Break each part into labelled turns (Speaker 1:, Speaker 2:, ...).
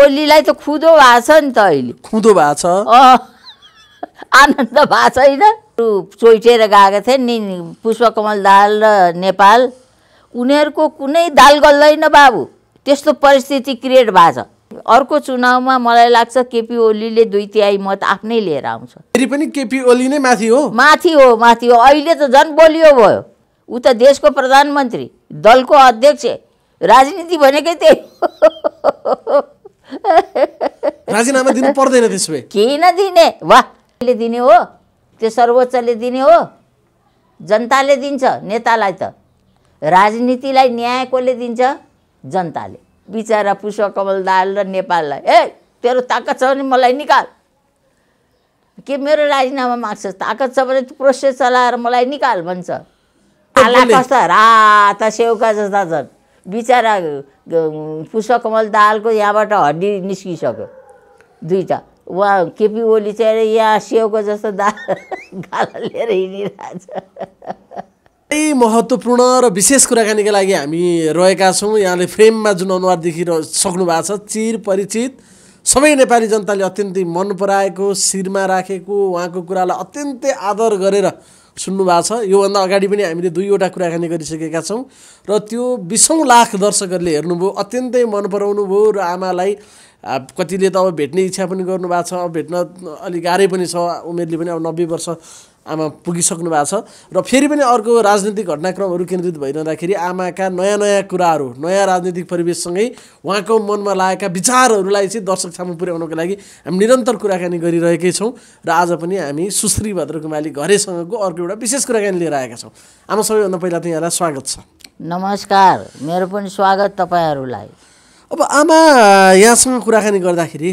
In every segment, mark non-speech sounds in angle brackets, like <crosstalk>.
Speaker 1: ओलीलाई त खुदो भएको छ नि त अहिले खुदो भएको छ आनन्द भएको छैन चोइटेर गएको थिएँ नि पुष्पकमल दाल र नेपाल उनीहरूको कुनै दाल गल्दैन बाबु त्यस्तो परिस्थिति क्रिएट भएको छ अर्को चुनावमा मलाई लाग्छ केपी ओलीले दुई तिहाई मत आफ्नै लिएर आउँछ फेरि पनि केपी ओली नै माथि हो माथि हो माथि हो अहिले त झन् बोलियो भयो ऊ त देशको प्रधानमन्त्री दलको अध्यक्ष राजनीति भनेकै त्यही
Speaker 2: राजीनामा दिनु पर्दैन त्यसो भए
Speaker 1: किन दिने वाहले दिने हो त्यो सर्वोच्चले दिने हो जनताले दिन्छ नेतालाई त राजनीतिलाई न्यायकोले दिन्छ जनताले बिचरा पुष्पकमल दाल र नेपाललाई ए तेरो ताकत छ भने मलाई निकाल के मेरो राजीनामा माग्छ ताकत छ भने प्रोसेस चलाएर मलाई निकाल भन्छ आला कस्ता रात सेउका जस्ता छन् बिचरा पुष्पकमल दालको यहाँबाट हड्डी निस्किसक्यो दुईवटा उहाँ केपी ओली चाहिँ यहाँ सेउको जस्तो दा गाला लिएर हिँडिरहेछ
Speaker 2: महत्त्वपूर्ण र विशेष कुराकानीको लागि हामी रहेका छौँ यहाँले फ्रेममा जुन अनुहार देखिर सक्नु भएको छ चिर परिचित सबै नेपाली जनताले अत्यन्तै मन पराएको शिरमा राखेको उहाँको कुरालाई अत्यन्तै आदर गरेर सुन्नुभएको छ योभन्दा अगाडि पनि हामीले दुईवटा कुराकानी गरिसकेका छौँ र त्यो बिसौँ लाख दर्शकहरूले हेर्नुभयो अत्यन्तै मन पराउनु भयो र आमालाई कतिले त अब भेट्ने इच्छा पनि गर्नुभएको छ अब भेट्न अलिक गाह्रै पनि छ उमेरले पनि अब नब्बे वर्ष आमा पुगिसक्नु भएको छ र फेरि पनि अर्को राजनीतिक घटनाक्रमहरू केन्द्रित भइरहँदाखेरि आमाका नयाँ नयाँ कुराहरू नयाँ राजनीतिक परिवेशसँगै उहाँको मनमा लागेका विचारहरूलाई चाहिँ दर्शक छामा पुर्याउनको लागि हामी निरन्तर कुराकानी गरिरहेकै छौँ र आज पनि हामी सुश्री भद्र कुमाली घरेसँगको अर्को एउटा विशेष कुराकानी लिएर आएका छौँ आमा सबैभन्दा पहिला त यहाँलाई स्वागत छ नमस्कार मेरो पनि स्वागत तपाईँहरूलाई अब आमा यहाँसँग कुराकानी गर्दाखेरि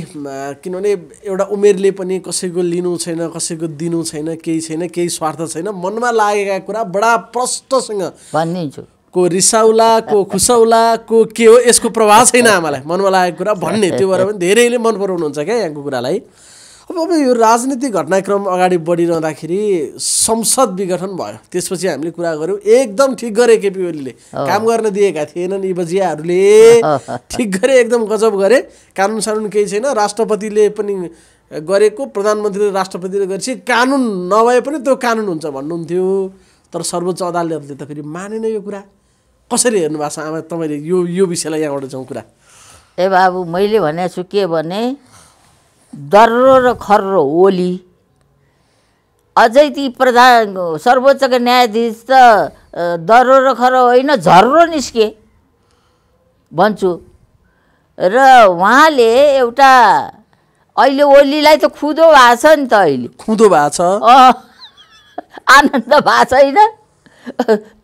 Speaker 2: किनभने एउटा उमेरले पनि कसैको लिनु छैन कसैको दिनु छैन केही छैन केही स्वार्थ छैन मनमा लागेका कुरा बडा प्रष्टसँग भनिदिन्छु को रिसाउला को खुसाउला को के हो यसको प्रभाव छैन आमालाई मनमा लागेको कुरा भन्ने त्यो भएर पनि धेरैले मन पराउनुहुन्छ क्या यहाँको कुरालाई अब अब यो राजनीतिक घटनाक्रम अगाडि बढिरहँदाखेरि संसद विघटन भयो त्यसपछि हामीले कुरा गऱ्यौँ एकदम ठिक गरे केपी ओलीले काम गर्न दिएका थिएनन् यी बजियाहरूले <laughs> ठिक गरे एकदम गजब गरे कानुन सानुन केही छैन राष्ट्रपतिले पनि गरेको प्रधानमन्त्रीले राष्ट्रपतिले गरेपछि कानुन नभए पनि त्यो कानुन हुन्छ भन्नुहुन्थ्यो तर सर्वोच्च अदालतले त फेरि मानेन यो कुरा कसरी हेर्नु भएको छ आमा तपाईँले यो यो विषयलाई यहाँबाट जाउँ कुरा ए बाबु मैले भनेको
Speaker 1: छु के भने दर्रो र खर्रो ओली अझै ती प्रधान सर्वोच्चको न्यायाधीश त दर्रो र खर्रो होइन झर्रो निस्के भन्छु र उहाँले एउटा अहिले ओलीलाई त खुदो भएको छ नि त अहिले खुदो भएको छ आनन्द भएको छैन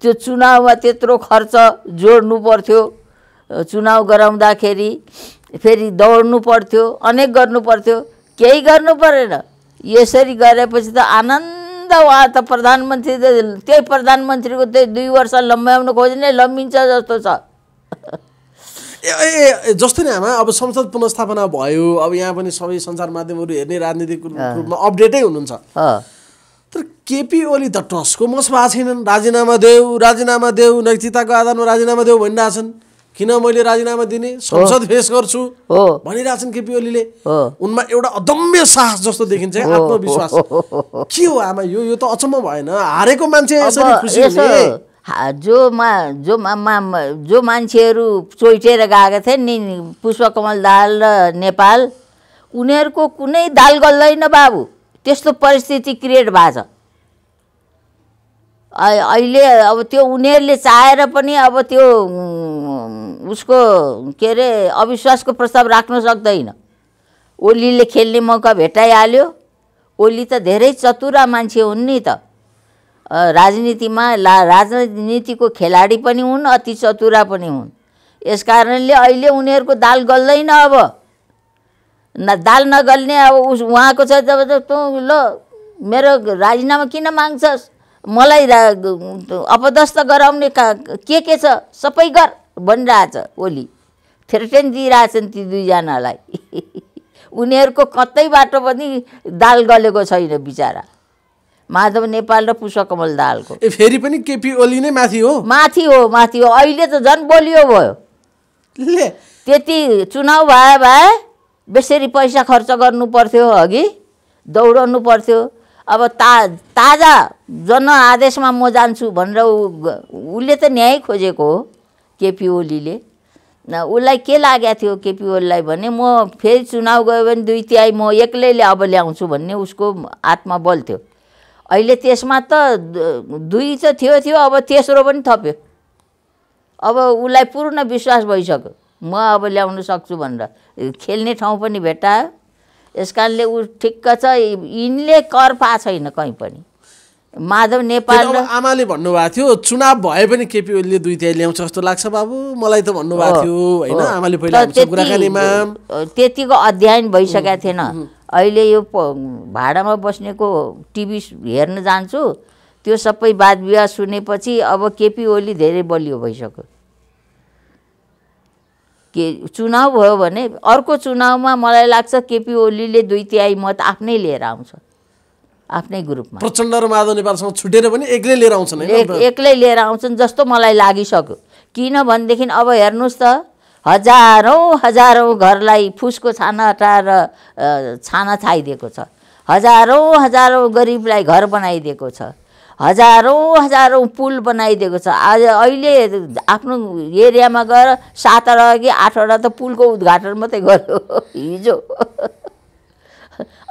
Speaker 1: त्यो चुनावमा त्यत्रो खर्च जोड्नु पर्थ्यो चुनाव गराउँदाखेरि फेरि दौड्नु पर्थ्यो अनेक गर्नु पर्थ्यो केही गर्नु परेन यसरी गरेपछि त आनन्द वा त प्रधानमन्त्री त्यही प्रधानमन्त्रीको त्यही दुई वर्ष लम्ब्याउनु खोज्ने लम्बिन्छ जस्तो छ
Speaker 2: ए जस्तो नै आमा अब संसद पुनस्थापना भयो अब यहाँ पनि सबै सञ्चार माध्यमहरू हेर्ने राजनीतिक रूपमा अपडेटै हुनुहुन्छ तर केपी ओली त टसको मस भएको छैनन् राजीनामा देऊ राजीनामा देऊ नैतिकताको आधारमा राजीनामा देऊ भनिरहेछन् किन मैले राजीनामा दिने संसद फेस गर्छु भनिरहेको छन् केपी ओलीले उनमा एउटा अदम्य साहस जस्तो देखिन्छ आत्मविश्वास के हो आमा यो यो त अचम्म भएन हारेको मान्छे यसरी खुसी जो मा
Speaker 1: जो मा, मा जो मान्छेहरू चोइटेर गएको थिए नि पुष्पकमल दाल र नेपाल उनीहरूको कुनै दाल गल्दैन बाबु त्यस्तो परिस्थिति क्रिएट भएको छ अहिले अब त्यो उनीहरूले चाहेर पनि अब त्यो उसको के अरे अविश्वासको प्रस्ताव राख्न सक्दैन ओलीले खेल्ने मौका भेटाइहाल्यो ओली त धेरै चतुरा मान्छे हुन् नि त राजनीतिमा ला राजनीतिको खेलाडी पनि हुन् अति चतुरा पनि हुन् यस कारणले अहिले उनीहरूको दाल गल्दैन अब न दाल नगल्ने अब उस उहाँको छ जब तँ ल मेरो राजीनामा किन माग्छस् मलाई अपदस्थ गराउने के के छ सबै गर बनिरहेछ ओली थ्रेटेन दिइरहेछन् ती दुईजनालाई उनीहरूको बाटो पनि दाल गलेको छैन बिचरा माधव नेपाल र पुष्पकमल दालको
Speaker 2: ए फेरि पनि केपी ओली नै माथि हो माथि हो
Speaker 1: माथि हो अहिले त झन् बोलियो भयो त्यति चुनाउ भए भए बेसरी पैसा खर्च गर्नु पर्थ्यो अघि दौडनु पर्थ्यो अब ता ताजा जन आदेशमा म जान्छु भनेर उसले त न्याय खोजेको हो केपी ओलीले उसलाई के लागेको थियो केपी ओलीलाई भने म फेरि चुनाव गयो भने दुई तिहाई म एक्लैले अब ल्याउँछु भन्ने उसको आत्मबल थियो अहिले त्यसमा त दुई त थियो थियो अब तेस्रो पनि थप्यो अब उसलाई पूर्ण विश्वास भइसक्यो म अब ल्याउन सक्छु भनेर खेल्ने ठाउँ पनि भेटायो यस कारणले ऊ ठिक्क छ यिनले कर पा छैन कहीँ पनि माधव नेपाल
Speaker 2: आमाले भन्नुभएको थियो चुनाव भए पनि केपी ओलीले दुई तिहाई ल्याउँछ जस्तो लाग्छ बाबु मलाई त भन्नुभएको थियो होइन आमाले पहिला
Speaker 1: त्यतिको अध्ययन भइसकेको थिएन अहिले यो भाडामा बस्नेको टिभी हेर्न जान्छु त्यो सबै वाद विवाद सुनेपछि अब केपी ओली धेरै बलियो भइसक्यो के चुनाव भयो भने अर्को चुनावमा मलाई लाग्छ केपी ओलीले दुई तिहाई मत आफ्नै लिएर आउँछ
Speaker 2: आफ्नै ग्रुपमा प्रचण्ड र माधव नेपालसँग छुटेर पनि एक्लै लिएर आउँछन्
Speaker 1: एक्लै लिएर आउँछन् जस्तो मलाई लागिसक्यो किनभनेदेखि अब हेर्नुहोस् त हजारौँ हजारौँ घरलाई फुसको छाना हटाएर छाना छाइदिएको छ हजारौँ हजारौँ गरिबलाई घर बनाइदिएको छ हजारौँ हजारौँ पुल बनाइदिएको छ आज अहिले आफ्नो एरियामा गएर सातवटा कि आठवटा त पुलको उद्घाटन मात्रै गर्यो <laughs> हिजो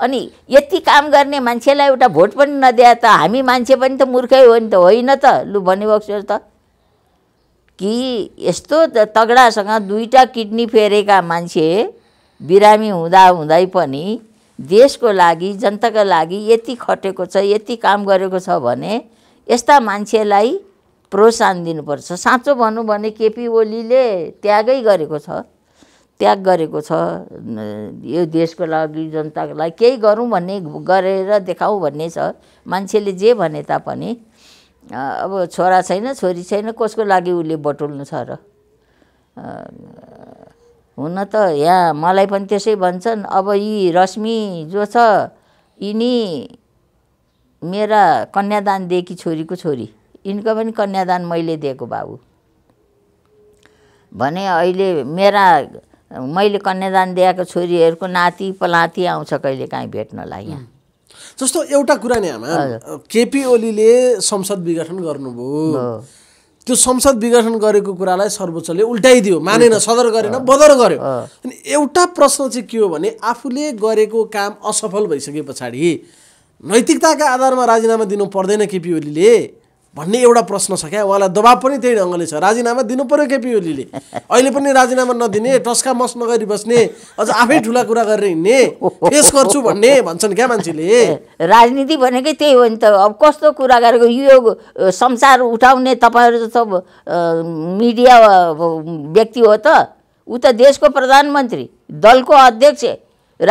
Speaker 1: अनि यति काम गर्ने मान्छेलाई एउटा भोट पनि नदिए त हामी मान्छे पनि त मूर्खै हो नि त होइन त लु भनिबस्छु त कि यस्तो तगडासँग दुईवटा किडनी फेरेका मान्छे बिरामी हुँदा हुँदै पनि देशको लागि जनताको लागि यति खटेको छ यति काम गरेको छ भने यस्ता मान्छेलाई प्रोत्साहन दिनुपर्छ साँचो भनौँ भने केपी ओलीले त्यागै गरेको छ त्याग गरेको छ यो देशको लागि जनताको लागि केही गरौँ भन्ने गरेर देखाऊ भन्ने छ मान्छेले जे भने तापनि अब छोरा छैन छोरी छैन कसको लागि उसले बटुल्नु छ र हुन त यहाँ मलाई पनि त्यसै भन्छन् अब यी रश्मि जो छ यिनी मेरा कन्यादान दिएकी छोरीको छोरी यिनको पनि कन्यादान मैले दिएको बाबु भने अहिले मेरा मैले कन्यादान दिएको छोरीहरूको नाति पलाती आउँछ कहिले काहीँ भेट्नलाई यहाँ
Speaker 2: जस्तो एउटा कुरा नि आमा केपी ओलीले संसद विघटन गर्नुभयो त्यो संसद विघटन गरेको कुरालाई सर्वोच्चले उल्टाइदियो मानेन सदर गरेन बदर गर्यो अनि एउटा प्रश्न चाहिँ के हो भने आफूले गरेको काम असफल भइसके पछाडि नैतिकताका आधारमा राजीनामा दिनु पर्दैन केपी ओलीले भन्ने एउटा प्रश्न छ क्या उहाँलाई दबाब पनि त्यही ढङ्गले छ राजीनामा दिनु पऱ्यो केपी ओलीले अहिले पनि राजीनामा नदिने टस्का मस नगरी बस्ने अझ आफै ठुला कुरा गरेर हिँड्ने पेस गर्छु भन्ने भन्छन् क्या मान्छेले
Speaker 1: राजनीति भनेकै त्यही हो नि त अब कस्तो कुरा गरेको यो संसार उठाउने तपाईँहरू जस्तो मिडिया व्यक्ति हो त ऊ त देशको प्रधानमन्त्री दलको अध्यक्ष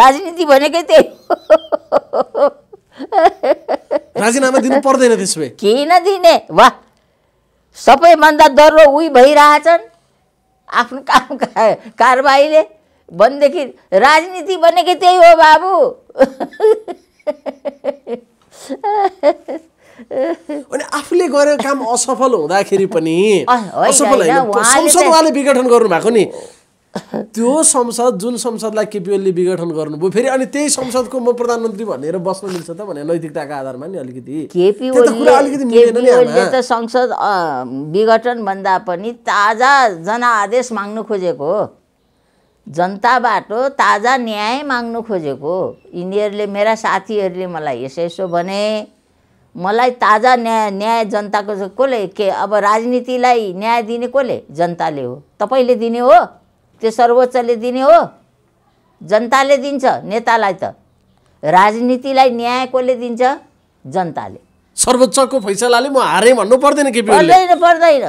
Speaker 1: राजनीति भनेकै त्यही
Speaker 2: राजीनामा दिनु पर्दैन त्यसो भए
Speaker 1: किन दिने वा सबैभन्दा दर्लो उही भइरहेछन् आफ्नो काम कारबाहीले भनेदेखि राजनीति भनेकै त्यही हो बाबु
Speaker 2: अनि आफूले गरेको काम असफल हुँदाखेरि पनि असफल होइन संसद विघटन गर्नु भएको नि त्यो संसद जुन संसदलाई केपिओलीले विघटन गर्नुभयो फेरि अनि त्यही संसदको म प्रधानमन्त्री भनेर बस्न मिल्छ त भने नैतिकताको आधारमा नि अलिकति त
Speaker 1: संसद विघटन भन्दा पनि ताजा जनादेश माग्नु खोजेको हो जनताबाट ताजा न्याय माग्नु खोजेको यिनीहरूले मेरा साथीहरूले मलाई यसो यसो भने मलाई ताजा न्याय न्याय जनताको कसले के अब राजनीतिलाई न्याय दिने कसले जनताले हो तपाईँले दिने हो त्यो सर्वोच्चले दिने हो जनताले दिन्छ नेतालाई त राजनीतिलाई न्याय कसले दिन्छ
Speaker 2: जनताले सर्वोच्चको फैसलाले म हारे भन्नु पर्दैन के पर्दैन पर्दैन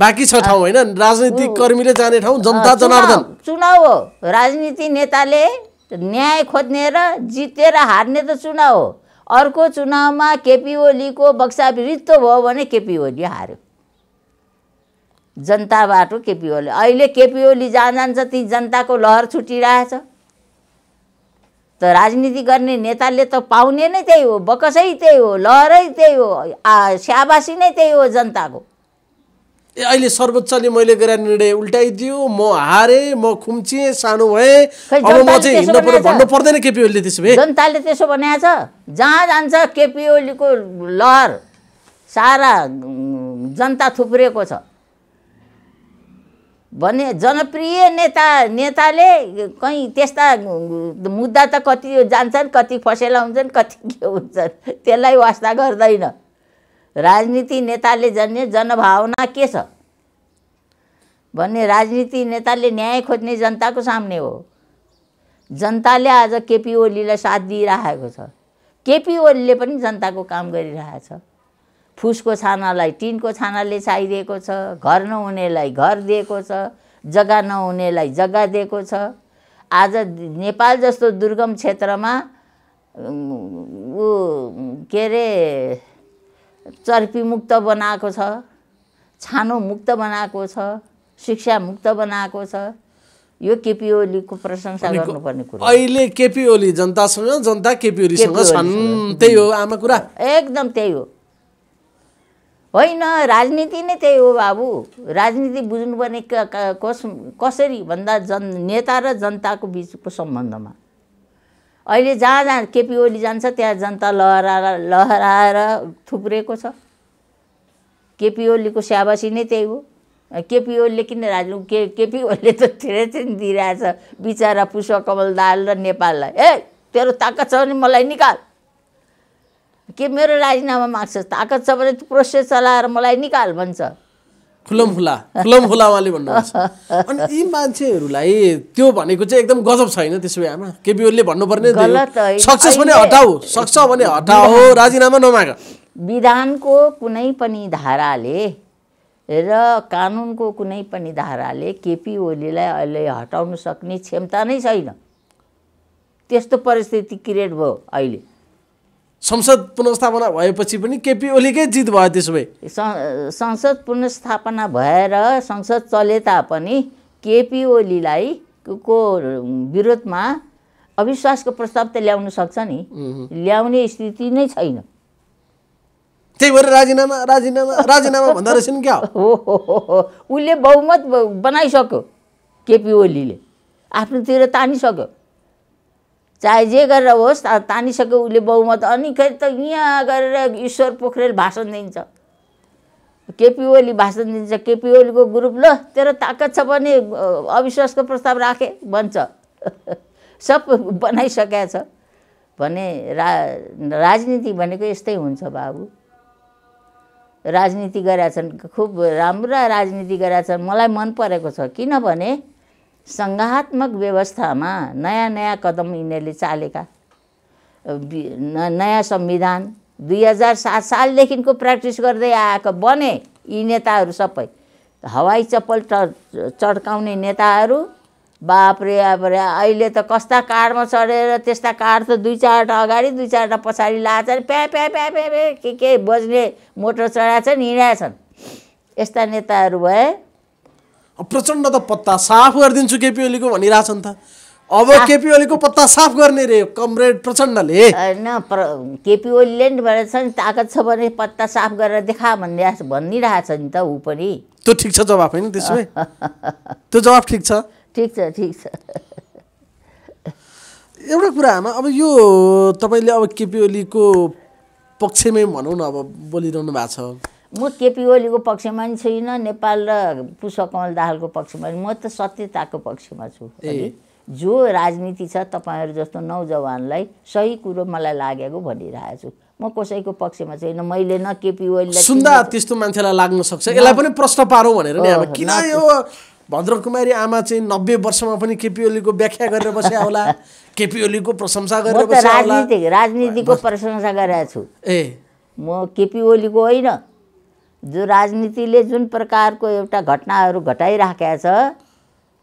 Speaker 2: बाँकी छ ठाउँ होइन राजनीतिक कर्मीले जाने ठाउँ जनता जनार्दन चुनाव हो राजनीति
Speaker 1: नेताले न्याय खोज्ने र जितेर हार्ने त चुनाव हो अर्को चुनावमा केपी ओलीको बक्सा वृत्त भयो भने केपी ओली हार्यो जनता बाटो केपी अहिले केपी ओली जहाँ जान्छ ती जनताको लहर छुटिरहेछ त राजनीति गर्ने नेताले त पाउने नै त्यही हो बकसै त्यही हो लहरै त्यही हो स्याबासी नै त्यही हो जनताको
Speaker 2: ए अहिले सर्वोच्चले मैले गरेर निर्णय उल्टाइदियो म हारे म खुम्चिए सानो भएँ भन्नु पर्दैन केपी त्यसो भए जनताले त्यसो भनेको छ जहाँ जान्छ
Speaker 1: केपी लहर सारा जनता थुप्रिएको छ भने जनप्रिय नेता नेताले कहीँ त्यस्ता मुद्दा त कति जान्छन् कति फसेला हुन्छन् कति के हुन्छन् त्यसलाई वास्ता गर्दैन राजनीति नेताले जन्ने जनभावना के छ भन्ने राजनीति नेताले न्याय खोज्ने जनताको सामने हो जनताले आज केपी ओलीलाई साथ दिइराखेको छ केपी ओलीले पनि जनताको काम गरिरहेछ फुसको छानालाई टिनको छानाले चाहिदिएको छ घर नहुनेलाई घर दिएको छ जग्गा नहुनेलाई जग्गा दिएको छ आज नेपाल जस्तो दुर्गम क्षेत्रमा ऊ के अरे चर्पीमुक्त बनाएको छ छानो मुक्त बनाएको छ शिक्षा मुक्त बनाएको छ यो केपी ओलीको प्रशंसा गर्नुपर्ने
Speaker 2: कुरा अहिले केपी ओली जनतासँग जनता केपी ओलीसँग छन् त्यही हो आमा
Speaker 1: कुरा एकदम त्यही हो होइन राजनीति नै त्यही हो बाबु राजनीति बुझ्नुपर्ने कस कसरी भन्दा जन नेता र जनताको बिचको सम्बन्धमा अहिले जहाँ जहाँ केपी ओली जान्छ त्यहाँ जनता लहरा लहराएर थुप्रेको छ केपी ओलीको स्याबासी नै त्यही हो केपी ओलीले किन राज के केपी ओलीले त थ्रेचिन दिइरहेछ बिचरा पुष्पकमल दाल र नेपाललाई ए तेरो ताकत छ भने मलाई निकाल के मेरो राजीनामा माग्छ ताकत छ भने प्रोसेस चलाएर मलाई निकाल भन्छ
Speaker 2: खुलम भन्नुहुन्छ <laughs> अनि यी मान्छेहरूलाई त्यो भनेको चाहिँ एकदम गजब छैन त्यसो भए आमा केपी ओलीले भन्नुपर्ने सक्सेस भने हटाऊ सक्छ भने हटाऊ राजीनामा नमाग
Speaker 1: विधानको कुनै पनि धाराले र कानुनको कुनै पनि धाराले केपी ओलीलाई अहिले हटाउनु सक्ने क्षमता नै छैन त्यस्तो परिस्थिति क्रिएट भयो अहिले संसद
Speaker 2: पुनस्थापना भएपछि पनि केपी ओलीकै जित भयो त्यसो भए
Speaker 1: संसद पुनस्थापना भएर संसद चले तापनि केपी ओलीलाई को विरोधमा अविश्वासको प्रस्ताव त ल्याउन सक्छ नि ल्याउने स्थिति नै छैन
Speaker 2: त्यही भएर राजीनामा राजीनामा राजीनामा भन्दा रहेछ नि क्या हो
Speaker 1: उसले बहुमत बनाइसक्यो केपी ओलीले आफ्नोतिर तानिसक्यो चाहे जे गरेर होस् तानिसक्यो उसले बहुमत अनि खै त यहाँ गरेर ईश्वर पोखरेल भाषण दिन्छ केपी ओली भाषण दिन्छ केपी ओलीको ग्रुप ल तेरो ताकत छ भने अविश्वासको प्रस्ताव राखे भन्छ <laughs> सब बनाइसकेका छ भने रा राजनीति भनेको यस्तै हुन्छ बाबु राजनीति गरेका छन् खुब राम्रा राजनीति गरेका छन् मलाई मन परेको छ किनभने सङ्घात्मक व्यवस्थामा नयाँ नयाँ कदम यिनीहरूले चालेका नयाँ संविधान दुई हजार सात सालदेखिको प्र्याक्टिस गर्दै आएको बने यी नेताहरू सबै हवाई चप्पल ट चड्काउने नेताहरू बापरे बाप्रे अहिले त कस्ता कारमा चढेर त्यस्ता कार त दुई चारवटा अगाडि दुई चारवटा पछाडि लाछ प्या प्या प्या प्या के के बज्ने मोटर चढाएछन् हिँडाएछन् यस्ता नेताहरू
Speaker 2: भए प्रचण्ड त पत्ता साफ गरिदिन्छु केपी ओलीको नि त अब केपी ओलीको पत्ता साफ गर्ने रे कमरेड प्रचण्डले
Speaker 1: होइन प्र केपी ओलीले नि भनेछ नि ताकत छ भने पत्ता साफ गरेर देखा भनिरहेछ भनिरहेछ नि त ऊ पनि त्यो
Speaker 2: ठिक छ जवाफ होइन त्यसमै <laughs> त्यो जवाफ ठिक छ
Speaker 1: ठिक छ ठिक छ
Speaker 2: एउटा आमा अब यो तपाईँले अब केपी ओलीको पक्षमै भनौँ न अब बोलिरहनु भएको छ
Speaker 1: म केपी ओलीको पक्षमा पनि छुइनँ नेपाल र पुष्पकमल दाहालको पक्षमा म त सत्यताको पक्षमा छु जो राजनीति छ तपाईँहरू जस्तो नौजवानलाई सही कुरो मलाई लागेको भनिरहेछु म कसैको पक्षमा छैन मैले न केपी ओलीलाई सुन्दा
Speaker 2: त्यस्तो मान्छेलाई लाग्न सक्छ यसलाई पनि प्रश्न पारौँ भनेर किन यो भद्रकुमारी आमा चाहिँ नब्बे वर्षमा पनि केपी ओलीको व्याख्या गरेर बसे होला <laughs> केपी ओलीको प्रशंसा गरेर राजनीति
Speaker 1: राजनीतिको प्रशंसा गरेको छु ए म केपी ओलीको होइन जो राजनीतिले जुन प्रकारको एउटा घटनाहरू घटाइराखेको छ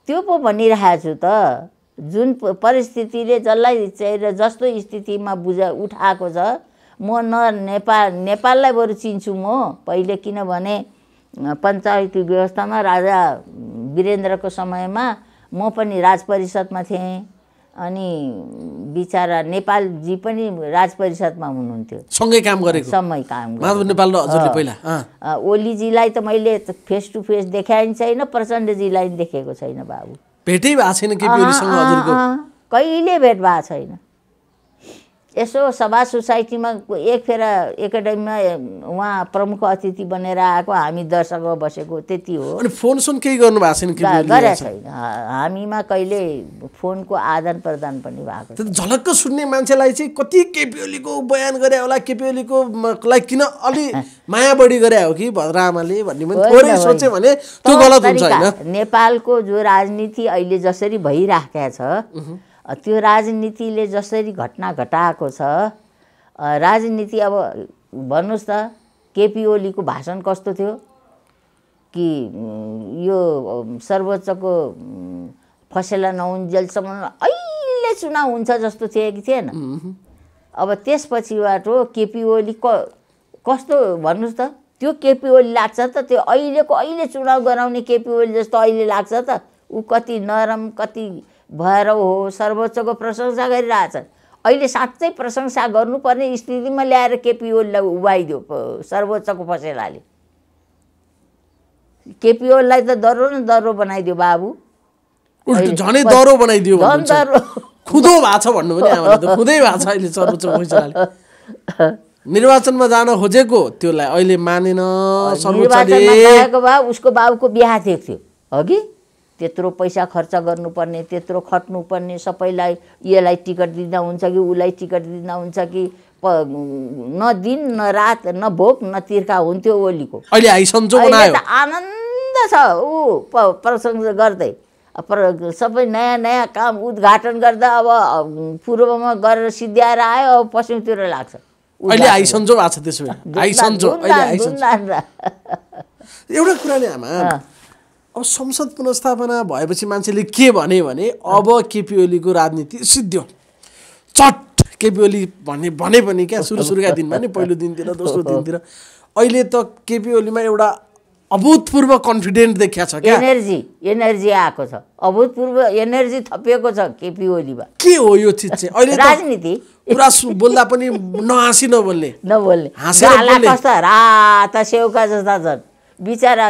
Speaker 1: त्यो पो भनिरहेको छु त जुन परिस्थितिले जसलाई चाहिँ जस्तो स्थितिमा बुझ उठाएको छ म न नेपाल नेपाललाई बरु चिन्छु म पहिले किनभने पञ्चायती व्यवस्थामा राजा वीरेन्द्रको समयमा म पनि राज थिएँ अनि बिचरा नेपालजी पनि राज परिषदमा हुनुहुन्थ्यो
Speaker 2: सँगै काम गरेको सँगै काम माधव नेपाल हजुरले पहिला
Speaker 1: ओलीजीलाई त मैले फेस टु फेस देखाइ छैन प्रचण्डजीलाई देखेको छैन बाबु
Speaker 2: भेटै भएको छैन
Speaker 1: कहिले भेट भएको छैन यसो सभा सोसाइटीमा एक फेर एकाडेमीमा उहाँ प्रमुख अतिथि बनेर आएको हामी दर्शकमा बसेको त्यति
Speaker 2: हो अनि फोन सुन केही गर्नु भएको छैन
Speaker 1: हामीमा कहिले फोनको
Speaker 2: आदान प्रदान पनि भएको छ झलक्क सुन्ने मान्छेलाई चाहिँ कति केपिओलीको बयान गरे होला केपिओलीको लाई किन अलि माया बढी गरे हो कि भद्रामाले भन्ने भने त्यो गलत हुन्छ
Speaker 1: नेपालको जो राजनीति अहिले जसरी भइराखेको छ त्यो राजनीतिले जसरी घटना घटाएको छ राजनीति अब भन्नुहोस् त केपी ओलीको भाषण कस्तो थियो कि यो सर्वोच्चको फसेला नहुन्जेलसम्म अहिले चुनाव हुन्छ जस्तो थियो कि थिएन अब त्यसपछिबाट केपी ओली कस्तो भन्नुहोस् त त्यो केपी ओली लाग्छ त त्यो अहिलेको अहिले चुनाव गराउने केपी ओली जस्तो अहिले लाग्छ त ऊ कति नरम कति भएर हो सर्वोच्चको प्रशंसा गरिरहेछन् अहिले साँच्चै प्रशंसा गर्नुपर्ने स्थितिमा ल्याएर केपिओललाई उभाइदियो सर्वोच्चको फसेलाले केपिओललाई त डरो न डरो बनाइदियो बाबु
Speaker 2: झनै डरो बनाइदियो खुदो भएको छ भन्नु पनि खुदै भएको अहिले सर्वोच्च फैसलाले निर्वाचनमा जान खोजेको त्यसलाई अहिले मानेन
Speaker 1: उसको बाबुको बिहा थियो हो कि त्यत्रो पैसा खर्च गर्नुपर्ने त्यत्रो खट्नुपर्ने सबैलाई यसलाई टिकट दिँदा हुन्छ कि उसलाई टिकट दिँदा हुन्छ कि प न दिन न रात न भोक न तिर्खा हुन्थ्यो ओलीको अहिले आनन्द छ ऊ प्रशंसा गर्दै प्र सबै नयाँ नयाँ काम उद्घाटन गर्दा अब पूर्वमा गरेर सिद्ध्याएर आयो अब पश्चिमतिर लाग्छ <laughs>
Speaker 2: एउटा कुराले आमा अब संसद पुनस्थापना भएपछि मान्छेले के भने भने अब केपी ओलीको राजनीति सिद्धि चट केपी ओली भन्ने भने पनि क्या सुरु सुरुका दिनमा नि पहिलो दिनतिर दोस्रो <laughs> दिनतिर अहिले त केपी ओलीमा एउटा अभूतपूर्व कन्फिडेन्ट देखिया छ एनर्जी
Speaker 1: एनर्जी आएको छ
Speaker 2: अभूतपूर्व एनर्जी थपिएको छ केपी ओलीमा के हो यो चिज चाहिँ अहिले राजनीति पुरा बोल्दा पनि नहाँसी नबोल्ने नबोल्ने हाँसेर
Speaker 1: रात सेउका जस्ता छन् बिचरा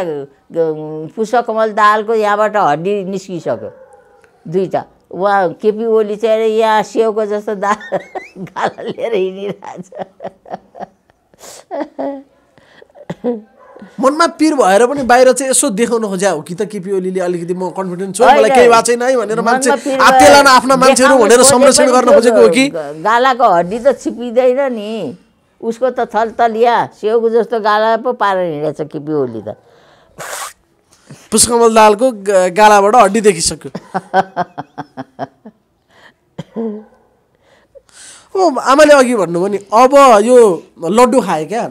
Speaker 1: पुष्पकमल दालको यहाँबाट हड्डी निस्किसक्यो दुईवटा उहाँ केपी ओली चाहिँ यहाँ सेउको जस्तो दा गाल लिएर हिँडिरहेछ
Speaker 2: मनमा पिर भएर पनि बाहिर चाहिँ यसो देखाउन खोज्या हो कि त केपी ओलीले अलिकति म कन्फिडेन्स छु मलाई केही भएको छैन है भनेर मान्छे आफ्ना मान्छेहरू भनेर संरक्षण गर्न खोजेको हो कि
Speaker 1: गालाको हड्डी त छिपिँदैन नि उसको त थल तलिया सेउको जस्तो गाला पो पारेर हिँडेछ कि बिउली त
Speaker 2: पुष्कमल दालको गालाबाट हड्डी देखिसक्यो ओ आमाले अघि भन्नुभयो नि अब यो लड्डु खाए क्या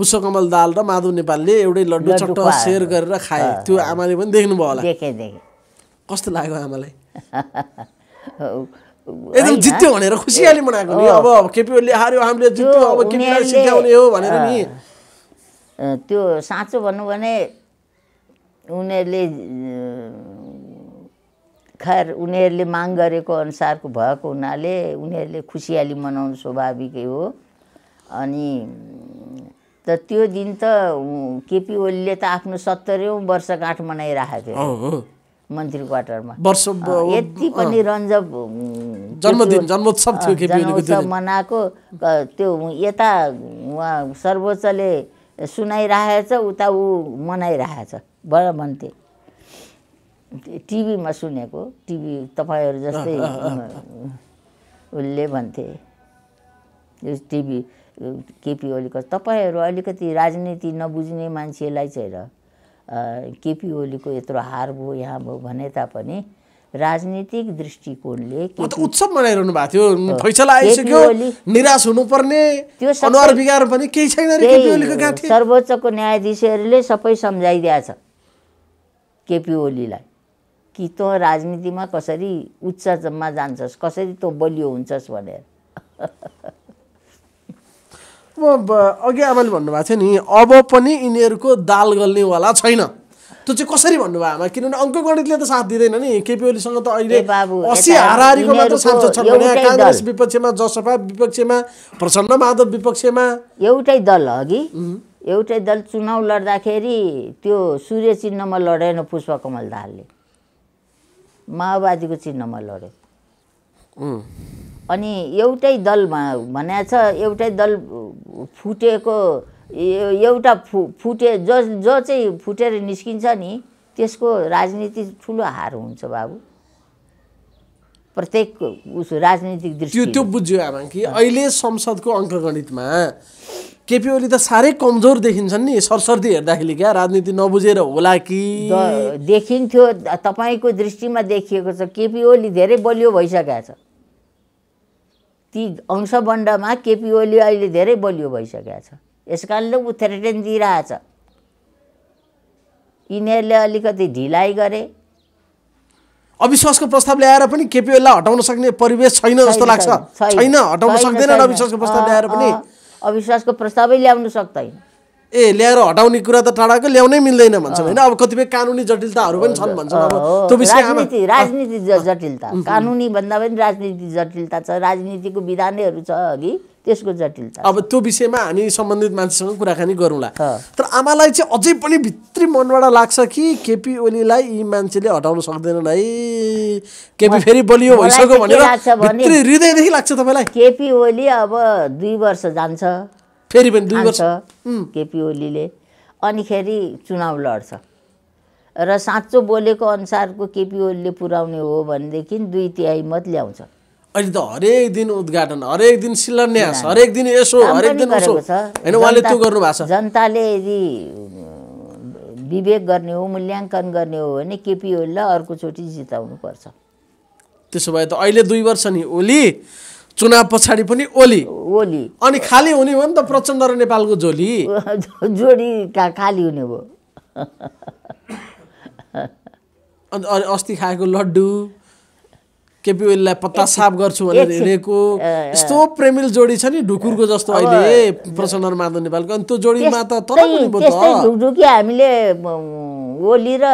Speaker 2: पुष्पकमल दाल र माधव नेपालले एउटै लड्डु चट्ट सेयर गरेर खाए त्यो आमाले पनि देख्नुभयो होला कस्तो लाग्यो आमालाई <laughs> एकदम जित्यो भनेर खुसियाली मनाएको नि अब अब हार्यो हामीले जित्यो अब केपीलाई सिकाउने हो भनेर नि
Speaker 1: त्यो साँचो भन्नु भने उनीहरूले खैर उनीहरूले माग गरेको अनुसारको भएको हुनाले उनीहरूले खुसियाली मनाउनु स्वाभाविकै हो अनि त त्यो दिन त केपी ओलीले त आफ्नो सत्तरीौँ वर्षगाँठ मनाइरहेको थियो मन्त्री क्वार्टरमा
Speaker 2: यति पनि
Speaker 1: रञ्जप जन्मदिन जन्मोत्सव थियो मनाएको त्यो यता उहाँ सर्वोच्चले सुनाइरहेछ उता ऊ मनाइरहेछ बडा भन्थे टिभीमा सुनेको टिभी तपाईँहरू जस्तै उसले भन्थे टिभी केपी ओलीको तपाईँहरू अलिकति राजनीति नबुझ्ने मान्छेलाई चाहिँ र केपी ओलीको यत्रो हार भयो यहाँ भयो भने तापनि राजनीतिक दृष्टिकोणले
Speaker 2: उत्सव मनाइरहनु भएको थियो फैसला आइसक्यो निराश हुनुपर्ने त्यो अनुहार बिगार पनि केही छैन
Speaker 1: सर्वोच्चको न्यायाधीशहरूले सबै सम्झाइदिएछ केपी ओलीलाई कि तँ राजनीतिमा कसरी उच्च जम्मा जान्छस् कसरी तँ बलियो हुन्छस् भनेर <laughs>
Speaker 2: अघि आमाले भन्नुभएको थियो नि अब पनि यिनीहरूको दाल गल्नेवाला छैन त्यो चाहिँ कसरी भन्नुभयो आमा किनभने अङ्कगणितले त साथ दिँदैन नि केपी ओलीसँग त अहिले असी हारिको मात्र सांसद छन् भने काङ्ग्रेस विपक्षमा जसपा विपक्षमा प्रचण्ड माधव विपक्षमा
Speaker 1: एउटै दल अघि एउटै दल चुनाउ लड्दाखेरि त्यो सूर्य चिन्हमा लडेन कमल दाहालले माओवादीको चिन्हमा लड्यो अनि एउटै दल भन्या छ एउटै दल फुटेको एउटा फु फुटे जो जो चाहिँ फुटेर निस्किन्छ नि त्यसको राजनीति ठुलो हार हुन्छ बाबु
Speaker 2: प्रत्येक उस राजनीतिक दृष्टि त्यो बुझ्यो आमा कि अहिले संसदको अङ्कगणितमा केपी ओली त साह्रै कमजोर देखिन्छन् नि सरसर्ती हेर्दाखेरि क्या राजनीति नबुझेर होला कि देखिन्थ्यो तपाईँको दृष्टिमा देखिएको छ केपी ओली धेरै बलियो
Speaker 1: भइसकेको छ ती अंशबण्डमा केपी ओली अहिले धेरै बलियो भइसकेको छ यस कारणले ऊ थ्रेटेन दिइरहेछ यिनीहरूले अलिकति ढिलाइ गरे
Speaker 2: अविश्वासको प्रस्ताव ल्याएर पनि केपी ओलीलाई हटाउन सक्ने परिवेश छैन जस्तो लाग्छ छैन हटाउन सक्दैन अविश्वासको प्रस्ताव ल्याएर पनि
Speaker 1: अविश्वासको प्रस्तावै ल्याउनु सक्दैन
Speaker 2: ए ल्याएर हटाउने कुरा त टाढाको ल्याउनै मिल्दैन भन्छौँ होइन अब कतिपय कानुनी जटिलताहरू पनि छन् भन्छौँ अब त्यो राजनीति राजनीति
Speaker 1: जटिलता कानुनी भन्दा पनि राजनीति जटिलता छ राजनीतिको विधानैहरू छ अघि त्यसको जटिलता
Speaker 2: अब त्यो विषयमा हामी सम्बन्धित मान्छेसँग कुराकानी गरौँला तर आमालाई चाहिँ अझै पनि भित्री मनबाट लाग्छ कि केपी ओलीलाई यी मान्छेले हटाउन सक्दैनन् है केपी फेरि बलियो भइसक्यो भनेर हृदयदेखि लाग्छ तपाईँलाई केपी ओली अब दुई वर्ष जान्छ
Speaker 1: फेरि पनि दुई वर्ष केपी ओलीले अनिखेरि चुनाव लड्छ र साँचो बोलेको अनुसारको केपी ओलीले पुर्याउने हो भनेदेखि दुई तिहाई मत
Speaker 2: ल्याउँछ अहिले त हरेक दिन उद्घाटन हरेक दिन शिलान्यास हरेक दिन यसो हरेक दिन होइन उहाँले त्यो गर्नु भएको छ
Speaker 1: जनताले यदि विवेक गर्ने हो मूल्याङ्कन गर्ने हो भने केपी ओलीलाई अर्कोचोटि पर्छ
Speaker 2: त्यसो भए त अहिले दुई वर्ष नि ओली चुनाव पछाडि पनि ओली ओली अनि खाली हुने हो नि त प्रचण्ड र नेपालको जोली जोडी <laughs> खाली हुने भयो अन्त अस्ति खाएको लड्डु केपी ओलीलाई पत्ता साफ गर्छु भनेर हिँडेको यस्तो प्रेमिल जोडी छ नि ढुकुरको जस्तो अहिले प्रचण्ड माधव नेपालको अनि त्यो जोडीमा त ढुकढुकी
Speaker 1: हामीले ओली र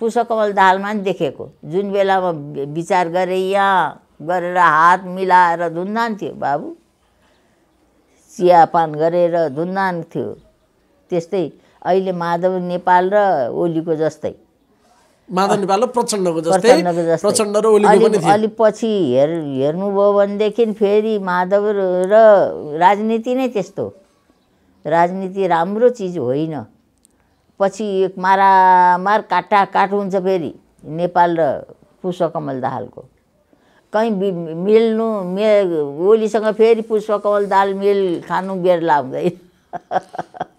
Speaker 1: पुष्पकमल दालमा नि देखेको जुन बेलामा विचार गरे यहाँ गरेर हात मिलाएर धुन्दान्थ्यो थियो बाबु चियापान गरेर धुन्दान्थ्यो थियो त्यस्तै अहिले माधव नेपाल र ओलीको जस्तै
Speaker 2: माधव नेपाल र प्रचण्डको जस्तै प्रचण्ड र ओलीको पनि
Speaker 1: पछि हेर हेर्नुभयो भनेदेखि फेरि माधव र राजनीति नै त्यस्तो राजनीति राम्रो चिज होइन पछि एक मारामार काट हुन्छ फेरि नेपाल र पुष्पकमल दाहालको कहीँ मिल्नु मे ओलीसँग फेरि पुष्पकमल दाल मिल खानु बेर
Speaker 2: लाउँदै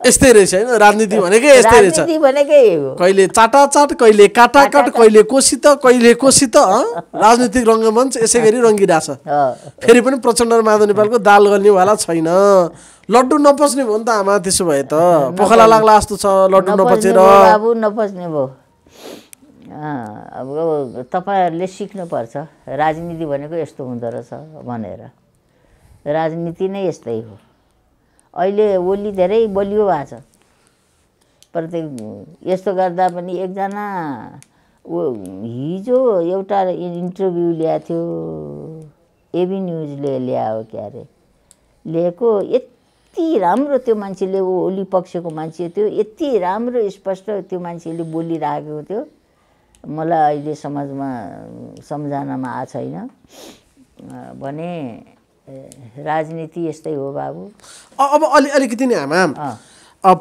Speaker 2: यस्तै रहेछ होइन राजनीति भनेकै यस्तै रहेछ भनेकै कहिले चाटाचाट कहिले काटाकाट कहिले कोसित कहिले कोसित <laughs> राजनीतिक रङ्गमञ्च यसै गरी रङ्गिरहेछ <laughs> फेरि पनि प्रचण्ड र माधव नेपालको दाल गर्नेवाला छैन लड्डु नपस्ने भयो नि त आमा त्यसो भए त पोखला लाग्ला जस्तो छ लड्डु नपचेर बाबु
Speaker 1: नपस्ने भयो अब तपाईँहरूले सिक्नुपर्छ राजनीति भनेको यस्तो हुँदो रहेछ भनेर राजनीति नै यस्तै हो अहिले ओली धेरै बलियो भएको छ प्रत्येक यस्तो गर्दा पनि एकजना ऊ हिजो एउटा इन्टरभ्यू ल्याएको थियो एबी न्युजले ल्यायो के अरे लिएको यति राम्रो त्यो मान्छेले ओली पक्षको मान्छे थियो यति राम्रो स्पष्ट त्यो मान्छेले बोलिरहेको थियो मलाई अहिले समाजमा सम्झनामा आएको छैन भने राजनीति यस्तै हो बाबु
Speaker 2: अब अलि अलिकति नै आमा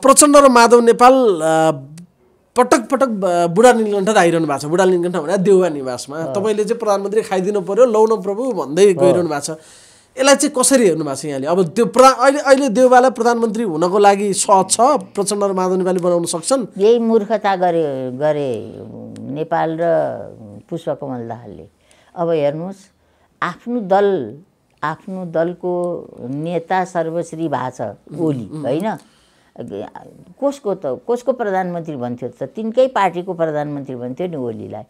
Speaker 2: प्रचण्ड र माधव नेपाल पटक पटक बुढा निलकण्ठ त आइरहनु भएको छ बुढा निलकण्ठ भनेर देउवा निवासमा तपाईँले चाहिँ प्रधानमन्त्री खाइदिनु पर्यो लौन प्रभु भन्दै गइरहनु भएको छ यसलाई चाहिँ कसरी हेर्नु भएको छ यहाँले अब त्यो प्रा अहिले अहिले देउबालाई प्रधानमन्त्री हुनको लागि सहज छ प्रचण्ड र माधव नेपाली बनाउन सक्छन् यही मूर्खता गरे
Speaker 1: गरे नेपाल र पुष्पकमल दाहालले अब हेर्नुहोस् आफ्नो दल आफ्नो दलको नेता सर्वश्री भएको छ ओली होइन कसको त कसको प्रधानमन्त्री भन्थ्यो त तिनकै पार्टीको प्रधानमन्त्री भन्थ्यो नि ओलीलाई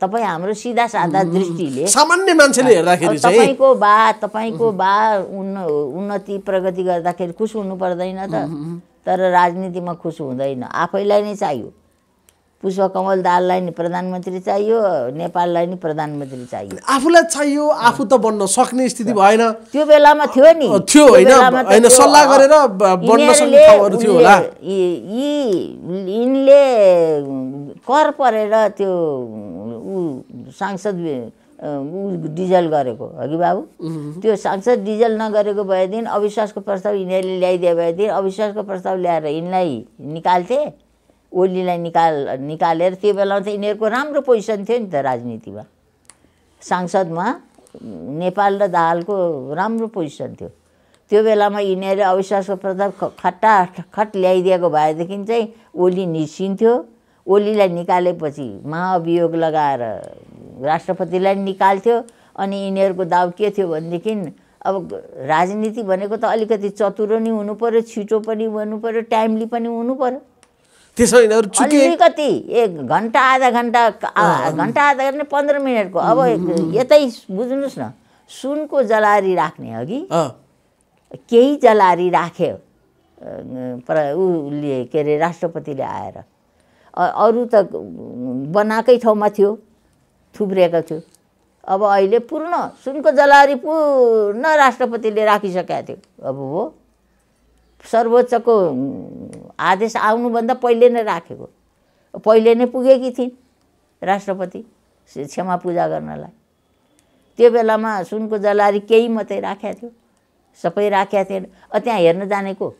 Speaker 1: तपाईँ हाम्रो सिधा साधा दृष्टिले सामान्य मान्छेले हेर्दाखेरि तपाईँको बा तपाईँको बा उन्न उन्नति प्रगति गर्दाखेरि खुस हुनु पर्दैन त तर राजनीतिमा खुस हुँदैन आफैलाई नै चाहियो पुष्पकमल दाललाई नि प्रधानमन्त्री चाहियो नेपाललाई नि प्रधानमन्त्री चाहियो
Speaker 2: आफूलाई चाहियो आफू त बन्न सक्ने स्थिति भएन त्यो बेलामा थियो नि थियो होइन सल्लाह गरेर बन्न सक्ने थियो होला यी यिनले
Speaker 1: कर परेर त्यो ऊ सांसद ऊ डिजल गरेको हगि बाबु त्यो सांसद डिजल नगरेको भएदेखि अविश्वासको प्रस्ताव यिनीहरूले ल्याइदिए भएदेखि अविश्वासको प्रस्ताव ल्याएर यिनलाई निकाल्थे ओलीलाई निकाल निकालेर त्यो बेलामा त यिनीहरूको राम्रो पोजिसन थियो नि त राजनीतिमा सांसदमा नेपाल र दालको राम्रो पोजिसन थियो त्यो बेलामा यिनीहरू अविश्वासको प्रस्ताव खट्टा खट ल्याइदिएको भएदेखि चाहिँ ओली निस्किन्थ्यो ओलीलाई निकालेपछि महाअभियोग लगाएर राष्ट्रपतिलाई निकाल्थ्यो अनि यिनीहरूको दाउ के थियो भनेदेखि अब राजनीति भनेको त अलिकति चतुरो नि हुनुपऱ्यो छिटो पनि हुनुपऱ्यो टाइमली पनि हुनुपऱ्यो
Speaker 2: त्यसमा यिनीहरू चुके अलिकति
Speaker 1: एक घन्टा आधा घन्टा घन्टा आधा घन्टा पन्ध्र मिनटको अब यतै बुझ्नुहोस् न सुनको जलारी राख्ने अघि केही जलारी राख्यो प्र उसले के अरे राष्ट्रपतिले आएर अरू त बनाएकै ठाउँमा थियो थुप्रिएको थियो अब अहिले पूर्ण सुनको जलारी पूर्ण राष्ट्रपतिले राखिसकेको थियो अब हो सर्वोच्चको आदेश आउनुभन्दा पहिले नै राखेको पहिले नै पुगेकी थिइन् राष्ट्रपति क्षमा पूजा गर्नलाई त्यो बेलामा सुनको जलारी केही मात्रै राखेको थियो सबै राखेको थिएन त्यहाँ हेर्न जानेको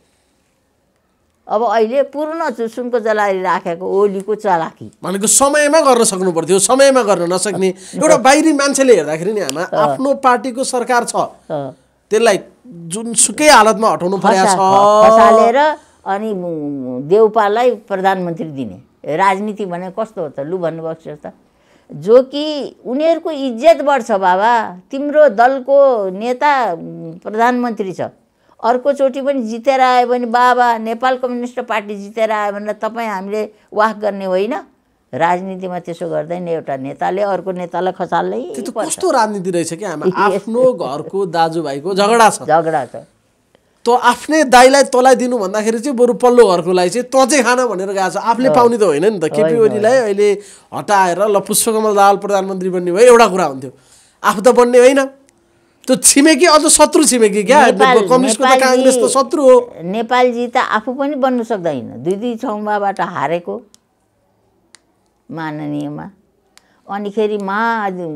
Speaker 1: अब अहिले पूर्ण सुनको जलारी राखेको ओलीको चलाकी
Speaker 2: भनेको समयमा गर्न सक्नु पर्थ्यो समयमा गर्न नसक्ने एउटा बाहिरी मान्छेले हेर्दाखेरि नि आमा आफ्नो पार्टीको सरकार छ त्यसलाई जुनसुकै हालतमा हटाउनु परेको छ
Speaker 1: अनि देउपालाई प्रधानमन्त्री दिने राजनीति भने कस्तो हो त लु भन्नुभएको छ त जो कि उनीहरूको इज्जत बढ्छ बाबा तिम्रो दलको नेता प्रधानमन्त्री छ अर्कोचोटि पनि जितेर आयो भने बाबा नेपाल कम्युनिस्ट पार्टी जितेर आयो भने तपाईँ हामीले वाक गर्ने होइन राजनीतिमा त्यसो गर्दैन एउटा नेताले अर्को नेतालाई खसाल्दै त्यो कस्तो राजनीति रहेछ
Speaker 2: कि आमा आफ्नो घरको दाजुभाइको झगडा छ झगडा छ त आफ्नै दाईलाई तँलाई दिनु भन्दाखेरि चाहिँ बरु पल्लो घरकोलाई चाहिँ तँ चाहिँ खान भनेर गएको छ आफूले पाउने त होइन नि त केपी ओलीलाई अहिले हटाएर ल पुष्पकमल दाहाल प्रधानमन्त्री बन्ने भयो एउटा कुरा हुन्थ्यो आफू त बन्ने होइन त्यो छिमेकी अझ शत्रु छिमेकी क्या कम्युनिस्टको काङ्ग्रेस त शत्रु हो
Speaker 1: नेपालजी त आफू पनि बन्नु सक्दैन दुई दुई छौमाबाट हारेको माननीयमा अनिखेरि महाअधि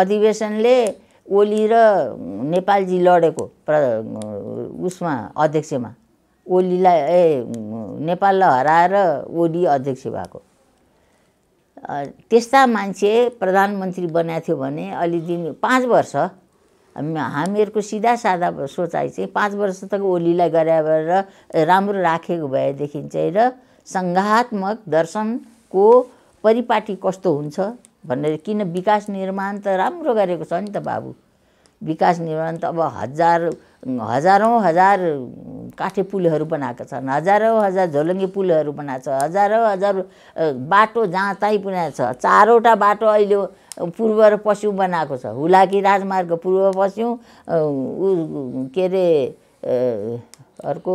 Speaker 1: अधिवेशनले ओली र नेपालजी लडेको प्र उसमा अध्यक्षमा ओलीलाई ए नेपाललाई हराएर ओली अध्यक्ष भएको त्यस्ता मान्छे प्रधानमन्त्री बनाएको थियो भने अलि दिन पाँच वर्ष हामीहरूको सिधा सादा सोचाइ चाहिँ पाँच वर्ष त ओलीलाई गराएर राम्रो राखेको भएदेखि चाहिँ र सङ्घात्मक दर्शनको परिपाटी कस्तो हुन्छ भनेर किन विकास निर्माण त राम्रो गरेको छ नि त बाबु विकास निर्माण त अब हजार हजारौँ हजार काठे पुलहरू बनाएका छन् हजारौँ हजार झोलङ्गे पुलहरू बनाएको छ हजारौँ हजार बाटो जहाँ तहीँ पुऱ्याएको छ चारवटा बाटो अहिले पूर्व र पश्चिम बनाएको छ हुलाकी राजमार्ग पूर्व पश्चिम के अरे अर्को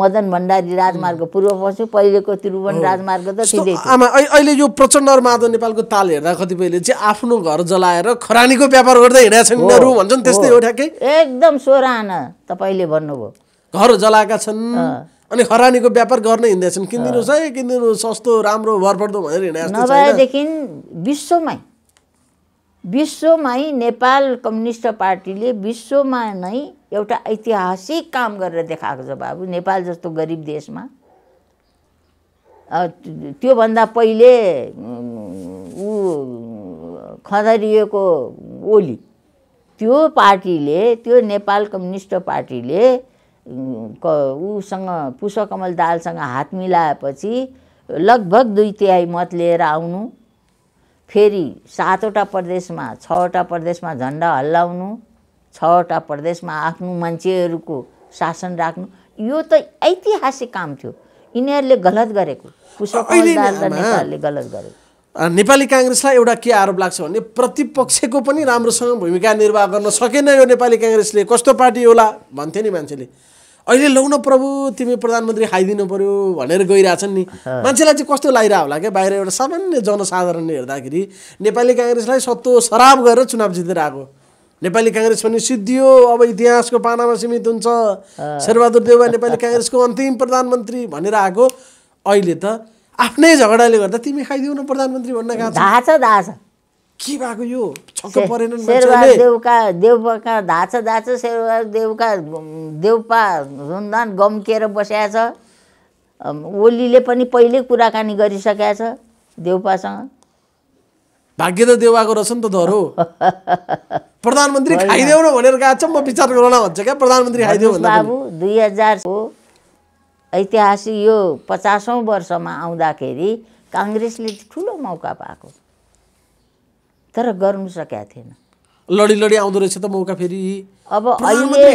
Speaker 1: मदन भण्डारी राजमार्ग पूर्व पश्चिम पहिलेको त्रिभुवन राजमार्ग त आमा
Speaker 2: अहिले यो प्रचण्ड माधव नेपालको ताल हेर्दा कतिपयले चाहिँ आफ्नो घर जलाएर खरानीको व्यापार गर्दै हिँडेका छन् भन्छन् त्यस्तै हो
Speaker 1: ठ्याक्कै एकदम सोराहन तपाईँले भन्नुभयो
Speaker 2: घर जलाएका छन् अनि खरानीको व्यापार गर्न हिँड्दैछन् किनिदिनुहोस् है किनिदिनु सस्तो राम्रो भरपर्दो भनेर हिँडेका नभएदेखि
Speaker 1: विश्वमै विश्वमै नेपाल कम्युनिस्ट पार्टीले विश्वमा नै एउटा ऐतिहासिक काम गरेर देखाएको छ बाबु नेपाल जस्तो गरिब देशमा त्योभन्दा पहिले ऊ खदरिएको ओली त्यो पार्टीले त्यो नेपाल कम्युनिस्ट पार्टीले ऊसँग पुष्पकमल दालसँग हात मिलाएपछि लगभग दुई तिहाई मत लिएर आउनु फेरि सातवटा प्रदेशमा छवटा प्रदेशमा झन्डा हल्लाउनु छवटा प्रदेशमा आफ्नो मान्छेहरूको शासन राख्नु यो त ऐतिहासिक काम थियो यिनीहरूले गलत गरेको पुष्पले गलत
Speaker 2: गरेको नेपाली काङ्ग्रेसलाई एउटा के आरोप लाग्छ भने प्रतिपक्षको पनि राम्रोसँग भूमिका निर्वाह गर्न सकेन यो नेपाली काङ्ग्रेसले कस्तो पार्टी होला भन्थे नि मान्छेले अहिले लौ न प्रभु तिमी प्रधानमन्त्री खाइदिनु पऱ्यो भनेर गइरहेछन् नि मान्छेलाई चाहिँ कस्तो लागिरहेको होला क्या बाहिर एउटा सामान्य जनसाधारणले हेर्दाखेरि नेपाली काङ्ग्रेसलाई सत्तो सराब गरेर चुनाव जितेर आएको नेपाली काङ्ग्रेस पनि सिद्धियो अब इतिहासको पानामा सीमित हुन्छ शेरबहादुर देव नेपाली काङ्ग्रेसको अन्तिम प्रधानमन्त्री भनेर आएको अहिले त आफ्नै झगडाले गर्दा तिमी खाइदिउन न प्रधानमन्त्री भन्न गएको के भएको यो छक्क परेनन्
Speaker 1: देवका देवका धाचा धाचा शेरबहादुर देवका देउपा रुन्दान गम्किएर बस्याछ ओलीले पनि पहिल्यै कुराकानी गरिसकेछ
Speaker 2: देउपासँग भाग्य त देउवाको नि त धरो प्रधानमन्त्री खाइदेऊ न भनेर गएको छ म विचार गरौँला भन्छ क्या प्रधानमन्त्री खाइदेऊ बाबु दुई हजारको
Speaker 1: ऐतिहासिक यो पचासौँ वर्षमा आउँदाखेरि काङ्ग्रेसले ठुलो मौका पाएको तर गर्नु सकेका थिएन लडी लडी
Speaker 2: आउँदो रहेछ त मौका फेरि अब
Speaker 1: अहिले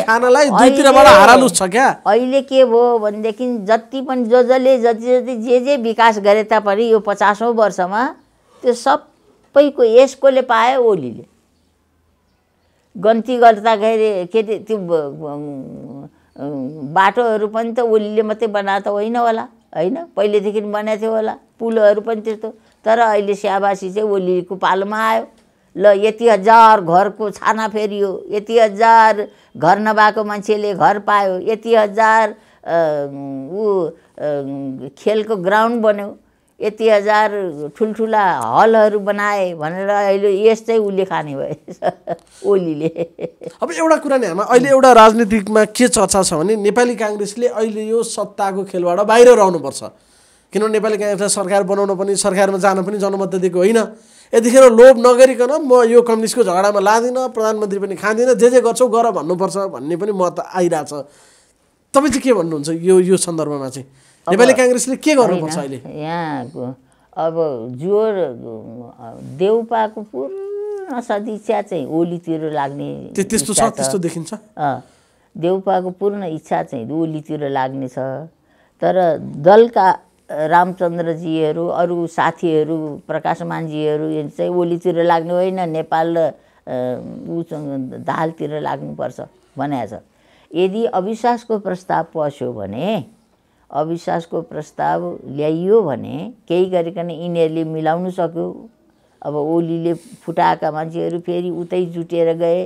Speaker 1: अहिले के भयो भनेदेखि जति पनि जो जसले जति जति जे जे विकास गरे तापनि यो पचासौँ वर्षमा त्यो सबैको यसकोले पायो ओलीले गन्ती गर्दाखेरि के अरे त्यो बाटोहरू पनि त ओलीले मात्रै बनाएको त होइन होला होइन पहिलेदेखि बनाएको थियो होला पुलहरू पनि त्यस्तो तर अहिले स्याबासी चाहिँ ओलीको पालोमा आयो ल यति हजार घरको छाना फेरियो यति हजार घर नभएको मान्छेले घर पायो यति हजार ऊ खेलको ग्राउन्ड बन्यो यति हजार ठुल्ठुला हलहरू बनाए भनेर अहिले यस्तै चाहिँ उसले खाने भए <laughs>
Speaker 2: ओलीले अब एउटा कुरा नि हामी अहिले एउटा राजनीतिकमा के चर्चा छ भने नेपाली काङ्ग्रेसले अहिले यो सत्ताको खेलबाट बाहिर रहनुपर्छ किनभने नेपाली काङ्ग्रेसलाई सरकार बनाउन पनि सरकारमा जान पनि जनमत दिएको होइन यतिखेर लोभ नगरिकन म यो कम्युनिस्टको झगडामा लाँदिनँ प्रधानमन्त्री पनि खाँदिनँ जे जे गर्छौ गर भन्नुपर्छ भन्ने पनि मत छ तपाईँ चाहिँ के भन्नुहुन्छ यो यो सन्दर्भमा चाहिँ नेपाली काङ्ग्रेसले के गर्नुपर्छ अहिले
Speaker 1: यहाँ अब जो देउपाको पूर्ण सदिच्छा चाहिँ ओलीतिर लाग्ने त्यस्तो छ त्यस्तो देखिन्छ देउपाको पूर्ण इच्छा चाहिँ ओलीतिर लाग्ने छ तर दलका रामचन्द्रजीहरू अरू साथीहरू प्रकाशमानजीहरू चाहिँ ओलीतिर लाग्नु होइन नेपाल उच दालतिर लाग्नुपर्छ भनेको छ यदि अविश्वासको प्रस्ताव पस्यो भने अविश्वासको प्रस्ताव ल्याइयो भने केही गरिकन यिनीहरूले मिलाउनु सक्यो अब ओलीले फुटाएका मान्छेहरू फेरि उतै जुटेर गए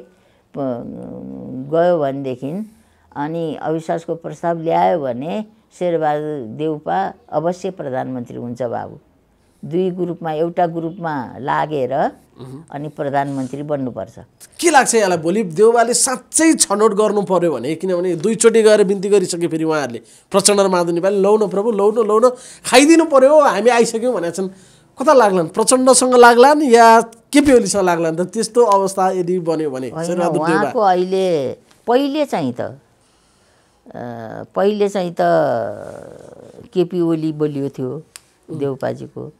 Speaker 1: गयो भनेदेखि अनि अविश्वासको प्रस्ताव ल्यायो भने शेरबहादुर देउपा अवश्य प्रधानमन्त्री हुन्छ बाबु दुई ग्रुपमा एउटा ग्रुपमा लागेर अनि प्रधानमन्त्री बन्नुपर्छ
Speaker 2: के लाग्छ यहाँलाई भोलि देउबाले साँच्चै छनौट गर्नु पर्यो भने किनभने दुईचोटि गएर बिन्ती गरिसके फेरि उहाँहरूले प्रचण्ड र माधव नेपाली लौ प्रभु लौ न लौ न खाइदिनु पर्यो हामी आइसक्यौँ भनेका छन् कता लाग्लान् प्रचण्डसँग लाग्लान् या केपी ओलीसँग लाग्लान् त त्यस्तो अवस्था यदि बन्यो भने अहिले
Speaker 1: पहिले चाहिँ त
Speaker 2: पहिले
Speaker 1: चाहिँ त केपी ओली बोलियो थियो देउपाजीको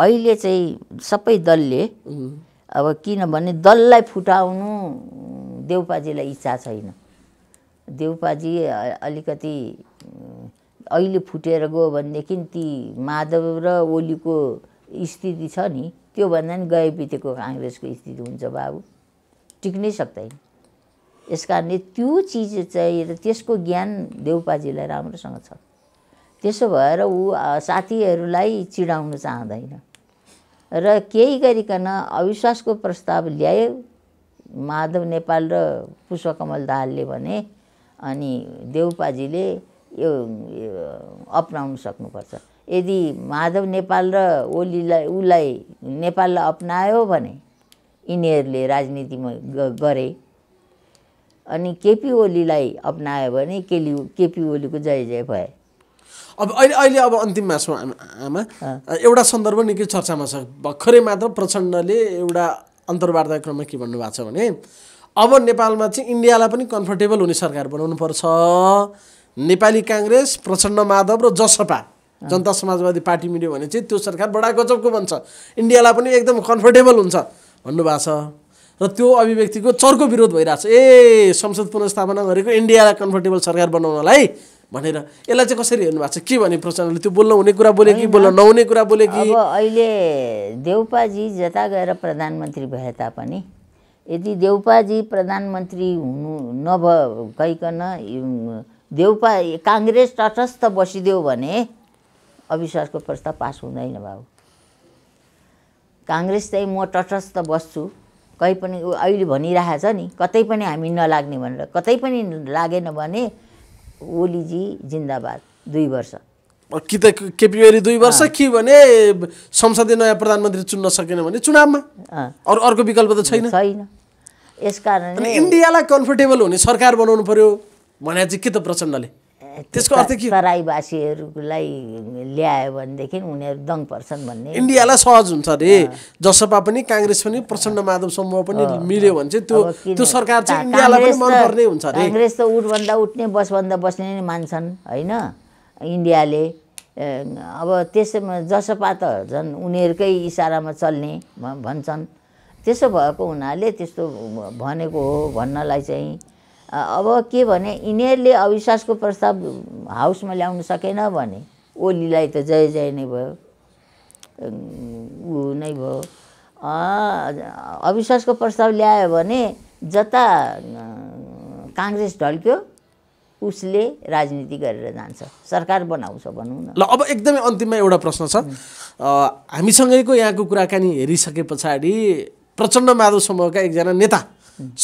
Speaker 1: अहिले चाहिँ सबै दलले अब किनभने दललाई फुटाउनु देउपाजीलाई इच्छा छैन देउपाजी अलिकति अहिले फुटेर गयो भनेदेखि ती माधव र ओलीको स्थिति छ नि त्योभन्दा नि गए बितेको काङ्ग्रेसको स्थिति हुन्छ बाबु टिक्नै सक्दैन यस कारणले त्यो चिज चाहिँ त्यसको ज्ञान देउपाजीलाई राम्रोसँग छ त्यसो भएर ऊ साथीहरूलाई चिडाउन चाहँदैन र केही गरिकन अविश्वासको प्रस्ताव ल्यायो माधव नेपाल र पुष्पकमल दाहालले भने अनि देउपाजीले यो अप्नाउन सक्नुपर्छ यदि माधव नेपाल र ओलीलाई उसलाई नेपाललाई अप्नायो भने यिनीहरूले राजनीतिमा गरे अनि केपी ओलीलाई अप्नायो भने केली केपी ओलीको
Speaker 2: जय जय भए अब अहिले अहिले अब अन्तिममा छौँ आमा एउटा सन्दर्भ निकै चर्चामा छ भर्खरै मात्र प्रचण्डले एउटा अन्तर्वार्ता क्रममा के भन्नुभएको छ भने अब नेपालमा चाहिँ इन्डियालाई पनि कम्फर्टेबल हुने सरकार बनाउनु पर्छ नेपाली काङ्ग्रेस प्रचण्ड माधव र जसपा जनता समाजवादी पार्टी मिल्यो भने चाहिँ त्यो सरकार बडा गजबको बन्छ इन्डियालाई पनि एकदम कम्फर्टेबल हुन्छ भन्नुभएको छ र त्यो अभिव्यक्तिको चर्को विरोध भइरहेको छ ए संसद पुनर्स्थापना गरेको इन्डियालाई कम्फर्टेबल सरकार बनाउनलाई भनेर यसलाई चाहिँ कसरी हेर्नु भएको छ के भने प्रचण्डले त्यो बोल्न हुने कुरा बोले कि बोल्न नहुने कुरा बोले कि अब
Speaker 1: अहिले देउपाजी जता गएर प्रधानमन्त्री भए तापनि यदि देउपाजी प्रधानमन्त्री हुनु नभइकन देउपा काङ्ग्रेस तटस्थ बसिदेऊ भने अविश्वासको प्रस्ताव पास हुँदैन बाबु काङ्ग्रेस चाहिँ म तटस्थ बस्छु कहीँ पनि अहिले भनिरहेछ नि कतै पनि हामी नलाग्ने भनेर कतै पनि लागेन भने ओलीजी
Speaker 2: जिन्दाबाद दुई वर्ष कि त केपी ओली दुई वर्ष के भने संसदीय नयाँ प्रधानमन्त्री चुन्न सकेन भने चुनावमा अरू अर्को विकल्प त छैन छैन यस कारण इन्डियालाई कम्फर्टेबल हुने सरकार बनाउनु पर्यो भने चाहिँ के त प्रचण्डले
Speaker 1: त्यसको अर्थ के तराईवासीहरूलाई ल्यायो भनेदेखि उनीहरू दङ पर्छन् भन्ने
Speaker 2: इन्डियालाई सहज हुन्छ अरे जसपा पनि काङ्ग्रेस पनि प्रचण्ड माधव समूह पनि मिल्यो भने चाहिँ त्यो त्यो सरकार चाहिँ इन्डियालाई पनि मनपर्ने हुन्छ अरे काङ्ग्रेस
Speaker 1: त उठभन्दा उठ्ने बसभन्दा बस्ने नै मान्छन् होइन इन्डियाले अब त्यसमा जसपा त झन् उनीहरूकै इसारामा चल्ने भन्छन् त्यसो भएको हुनाले त्यस्तो भनेको हो भन्नलाई चाहिँ अब के भने यिनीहरूले अविश्वासको प्रस्ताव हाउसमा ल्याउन सकेन भने ओलीलाई त जय जय नै भयो ऊ नै भयो अविश्वासको प्रस्ताव ल्यायो भने जता काङ्ग्रेस ढल्क्यो उसले राजनीति गरेर जान्छ सरकार बनाउँछ
Speaker 2: भनौँ न ल अब एकदमै अन्तिममा एउटा प्रश्न छ हामीसँगैको यहाँको कुराकानी हेरिसके पछाडि प्रचण्ड माधव समूहका एकजना नेता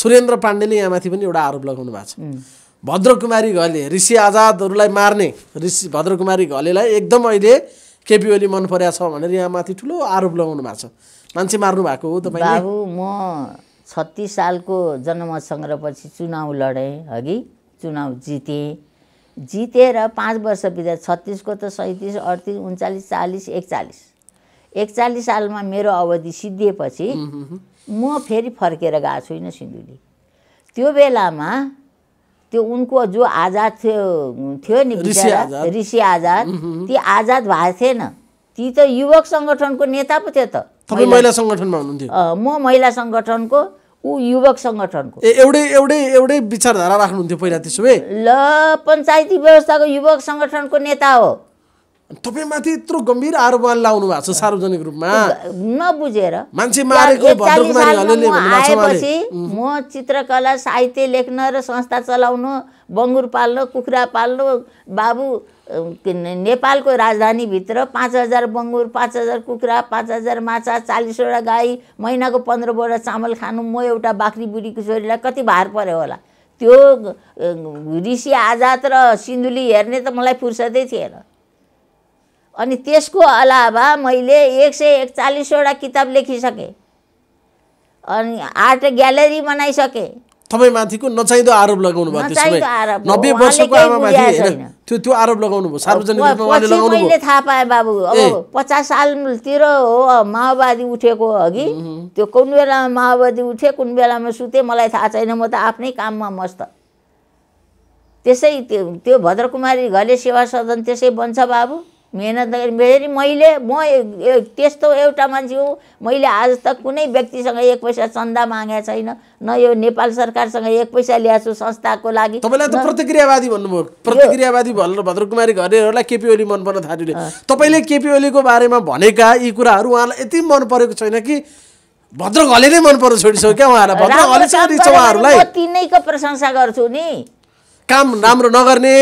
Speaker 2: सुरेन्द्र पाण्डेले यहाँमाथि पनि एउटा आरोप लगाउनु भएको छ भद्रकुमारी घले ऋषि आजादहरूलाई मार्ने ऋषि भद्रकुमारी घलेलाई एकदम अहिले केपी ओली मन परेको छ भनेर यहाँमाथि ठुलो आरोप लगाउनु भएको छ मान्छे मार्नु भएको हो तपाईँ बाबु
Speaker 1: म छत्तिस सालको जनमत सङ्ग्रहपछि चुनाउ लडेँ हगि चुनाउ जितेँ जितेर पाँच वर्ष बिता छत्तिसको त सैँतिस अडतिस उन्चालिस चालिस एकचालिस एकचालिस सालमा मेरो अवधि सिद्धिएपछि म फेरि फर्केर गएको छुइनँ सिन्धुली त्यो बेलामा त्यो उनको जो आजाद थियो थियो नि ऋषि आजाद ती आजाद भएको थिएन ती त युवक सङ्गठनको नेता पो थियो त महिला
Speaker 2: सङ्गठनमा हुनुहुन्थ्यो
Speaker 1: म महिला सङ्गठनको ऊ युवक सङ्गठनको
Speaker 2: एउटै एउटै एउटै विचारधारा राख्नुहुन्थ्यो पहिला त्यसो भए ल पञ्चायती व्यवस्थाको युवक सङ्गठनको नेता हो तपाईँमाथि यत्रो गम्भीर आरोप लाउनु भएको छ सार्वजनिक रूपमा नबुझेर मान्छे मारेको आएपछि
Speaker 1: म चित्रकला साहित्य लेख्न र संस्था चलाउनु बङ्गुर पाल्नु कुखुरा पाल्नु बाबु नेपालको राजधानीभित्र पाँच हजार बङ्गुर पाँच हजार कुखुरा पाँच हजार माछा चालिसवटा गाई महिनाको पन्ध्रवटा चामल खानु म एउटा बाख्री बुढीको छोरीलाई कति भार पऱ्यो होला त्यो ऋषि आजाद र सिन्धुली हेर्ने त मलाई फुर्सदै थिएन अनि त्यसको अलावा मैले एक सय एकचालिसवटा किताब लेखिसकेँ अनि आर्ट ग्यालेरी बनाइसकेँ
Speaker 2: तपाईँ माथिको नचाहिँदो आरोप लगाउनु भएको वर्षको त्यो त्यो आरोप लगाउनु भयो सार्वजनिक मैले
Speaker 1: थाहा पाएँ बाबु अब पचास सालतिर हो माओवादी उठेको अघि त्यो कुन बेलामा माओवादी उठे कुन बेलामा सुते मलाई थाहा छैन म त आफ्नै काममा मस्त त्यसै त्यो त्यो भद्रकुमारी घले सेवा सदन त्यसै बन्छ बाबु मेहनत फेरि मैले म त्यस्तो एउटा मान्छे हो मैले आज त कुनै व्यक्तिसँग एक पैसा चन्दा मागेको छैन न यो नेपाल सरकारसँग एक पैसा ल्याएको छु संस्थाको लागि तपाईँलाई त
Speaker 2: प्रतिक्रियावादी भन्नुभयो प्रतिक्रियावादी भनेर भद्रकुमारी घरेहरूलाई केपी ओली मन पर्न थाल्यो तपाईँले केपी ओलीको बारेमा भनेका यी कुराहरू उहाँलाई यति मन परेको छैन कि भद्र नै मन पर्नु छोडिसक्यो क्या उहाँलाई भद्र उहाँहरूलाई तिनैको प्रशंसा गर्छु नि काम राम्रो नगर्ने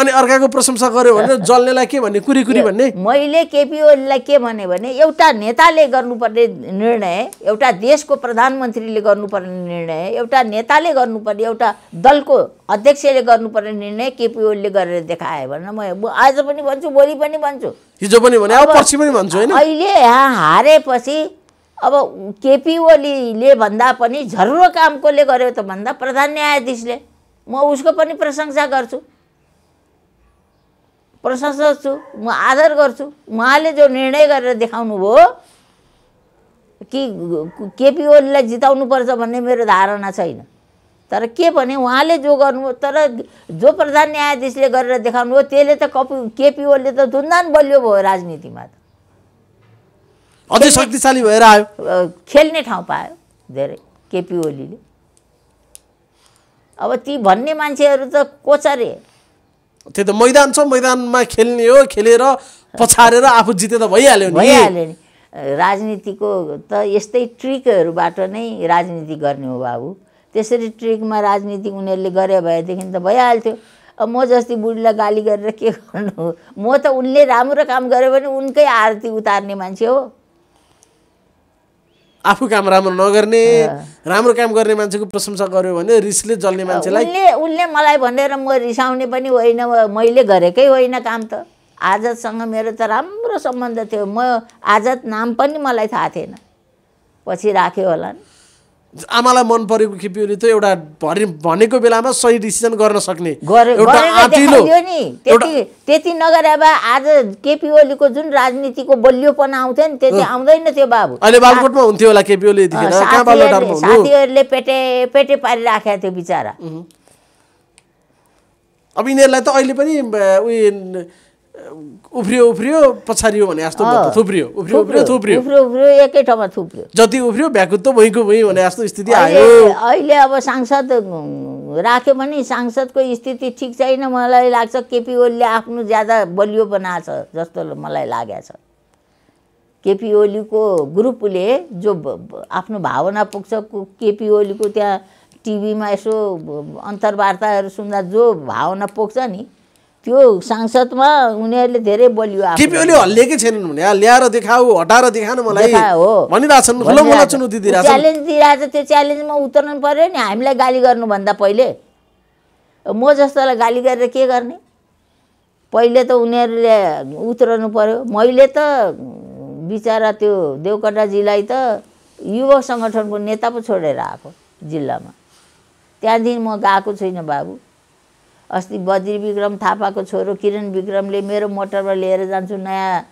Speaker 2: अनि अर्काको प्रशंसा गर्यो भने जल्नेलाई के भन्ने कुरी कुरी भन्ने
Speaker 1: मैले केपी ओलीलाई के भने भने एउटा नेताले गर्नुपर्ने निर्णय एउटा देशको प्रधानमन्त्रीले गर्नुपर्ने निर्णय एउटा नेताले गर्नुपर्ने एउटा दलको अध्यक्षले गर्नुपर्ने निर्णय केपी ओलीले गरेर देखाए भने म आज पनि भन्छु भोलि पनि भन्छु
Speaker 2: हिजो पनि भने पछि पनि भन्छु होइन अहिले यहाँ
Speaker 1: हारेपछि अब केपी ओलीले भन्दा पनि झर्रो कामकोले कसले गर्यो त भन्दा प्रधान न्यायाधीशले म उसको पनि प्रशंसा गर्छु प्रशंसा छु म आदर गर्छु उहाँले जो निर्णय गरेर देखाउनु भयो कि केपी ओलीलाई जिताउनु पर्छ भन्ने मेरो धारणा छैन तर के भने उहाँले जो गर्नु तर जो प्रधान न्यायाधीशले गरेर देखाउनु देखाउनुभयो त्यसले त कपी केपी ओलीले त धुन्दान बलियो भयो राजनीतिमा त अझै शक्तिशाली भएर आयो खेल्ने ठाउँ पायो धेरै केपी ओलीले
Speaker 2: अब ती भन्ने मान्छेहरू त को छ रे त्यही त मैदान छ मैदानमा खेल्ने हो खेलेर पछारेर आफू जिते त भइहाल्यो भइहाल्यो
Speaker 1: नि राजनीतिको त यस्तै ट्रिकहरूबाट नै राजनीति गर्ने हो बाबु त्यसरी ट्रिकमा राजनीति उनीहरूले गरे भएदेखि त भइहाल्थ्यो अब म जस्तै बुढीलाई गाली गरेर के गर्नु म त उनले राम्रो काम गर्यो भने उनकै आरती उतार्ने मान्छे हो
Speaker 2: आफू काम राम्रो नगर्ने राम्रो काम गर्ने मान्छेको प्रशंसा गर्यो भने रिसले जल्ने मान्छेलाई उसले
Speaker 1: उसले मलाई भनेर म रिसाउने पनि होइन मैले गरेकै होइन काम त आजतसँग मेरो त राम्रो सम्बन्ध थियो म आजत नाम पनि मलाई थाहा थिएन पछि राख्यो होला नि
Speaker 2: आमालाई मन परेको खिपियोले त एउटा भरि भनेको बेलामा सही डिसिजन गर्न सक्ने एउटा आँटिलो
Speaker 1: त्यति नगरे भए आज केपी ओलीको जुन राजनीतिको बलियोपन आउँथ्यो नि त्यति आउँदैन थियो बाबु अहिले बालकोटमा
Speaker 2: हुन्थ्यो होला केपी ओली साथीहरूले
Speaker 1: पेटे पेटे पारिराखेको थियो बिचरा
Speaker 2: अब यिनीहरूलाई त अहिले पनि उयो उफ्रियो उफ्रियो पछारियो भने जस्तो थुप्रियो उफ्रियो उफ्रियो थुप्रियो उफ्रियो
Speaker 1: उफ्रियो एकै ठाउँमा थुप्रियो
Speaker 2: जति उफ्रियो त भइको भइ भने जस्तो स्थिति आयो
Speaker 1: अहिले अब सांसद राख्यो भने सांसदको स्थिति ठिक छैन मलाई लाग्छ केपी ओलीले आफ्नो ज्यादा बलियो बनाएछ जस्तो मलाई लागेको छ केपी ओलीको ग्रुपले जो आफ्नो भावना पुग्छ केपी ओलीको त्यहाँ टिभीमा यसो अन्तर्वार्ताहरू सुन्दा जो भावना पुग्छ नि त्यो सांसदमा उनीहरूले धेरै बलियो टिपिओले
Speaker 2: हल्लिएकै छैनन् भने ल्याएर देखाऊ हटाएर देखान मलाई हो भनिरहेछन् च्यालेन्ज
Speaker 1: दिइरहेछ त्यो च्यालेन्जमा उत्रनु पऱ्यो नि हामीलाई गाली गर्नुभन्दा पहिले म जस्तोलाई गाली गरेर के गर्ने पहिले त उनीहरूले उत्रनु पऱ्यो मैले त बिचरा त्यो देवकोटाजीलाई त युवा सङ्गठनको नेता पो छोडेर आएको जिल्लामा त्यहाँदेखि म गएको छुइनँ बाबु अस्ति बद्री विक्रम थापाको छोरो किरण विक्रमले मेरो मोटरमा लिएर जान्छु नयाँ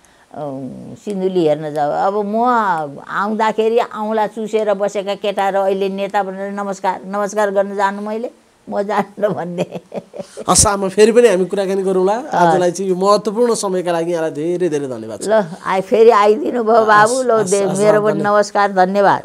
Speaker 1: सिन्धुली हेर्न जाऊ अब म आउँदाखेरि आउँला चुसेर बसेका केटाहरू अहिले नेता भनेर नमस्कार नमस्कार गर्न जानु मैले म जान्न भन्ने
Speaker 2: <laughs> हस् फेरि पनि हामी कुराकानी गरौँला आजलाई चाहिँ यो महत्त्वपूर्ण समयका लागि यहाँलाई धेरै धेरै धन्यवाद
Speaker 1: ल आइ फेरि आइदिनु भयो बाबु ल मेरो पनि नमस्कार धन्यवाद